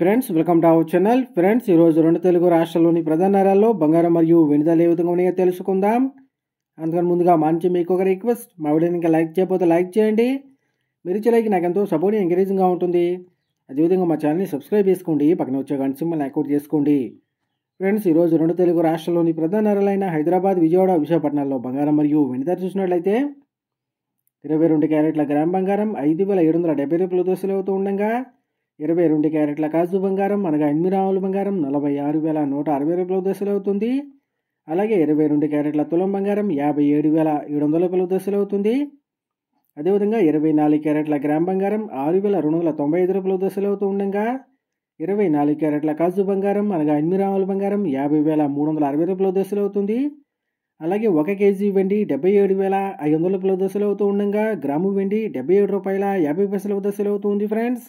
friends welcome to our channel friends ఈరోజు రెండు తెలుగు రాష్ట్రాల్లోని ప్రధాన నగరాల్లో బంగారం మరియు వెనుదల ఏ విధంగా ఉన్నాయో తెలుసుకుందాం అందుకని ముందుగా మంచి మీకు ఒక రిక్వెస్ట్ మా వీడియో ఇంకా లైక్ చేయకపోతే లైక్ చేయండి మీరు ఇచ్చే నాకు ఎంతో సపోర్ట్ ఎంకరేజింగ్గా ఉంటుంది అదేవిధంగా మా ఛానల్ని సబ్స్క్రైబ్ చేసుకోండి పక్కన వచ్చే గంట సింబల్ యాక్టివేట్ చేసుకోండి ఫ్రెండ్స్ ఈరోజు రెండు తెలుగు రాష్ట్రాల్లోని ప్రధాన నగరాలైన హైదరాబాద్ విజయవాడ విశాఖపట్నంలో బంగారం మరియు వెనుదల చూసినట్లయితే ఇరవై రెండు క్యారెట్ల గ్రామ్ బంగారం ఐదు వేల ఏడు వందల డెబ్బై రూపాయలు దోశలు అవుతూ ఉండగా ఇరవై రెండు క్యారెట్ల కాజు బంగారం అనగా ఎనిమిది ఆవుల బంగారం నలభై ఆరు వేల నూట అరవై రూపాయల దశలు అవుతుంది అలాగే ఇరవై రెండు క్యారెట్ల తులం బంగారం యాభై ఏడు వేల ఏడు వందల రూపాయల దశలు అవుతుంది అదేవిధంగా ఇరవై నాలుగు క్యారెట్ల గ్రామ్ బంగారం ఆరు వేల రెండు వందల తొంభై ఐదు రూపాయల దశలు అవుతూ ఉండగా ఇరవై నాలుగు క్యారెట్ల కాజు బంగారం అనగా ఎనిమిది ఆవుల బంగారం యాభై వేల మూడు వందల అరవై రూపాయల దశలు అవుతుంది అలాగే ఒక కేజీ వెండి డెబ్బై ఏడు వేల ఐదు వందల రూపాయల దశలు అవుతూ ఉండగా గ్రాము వెండి డెబ్బై ఏడు రూపాయల యాభై పైసల దశలు అవుతుంది ఫ్రెండ్స్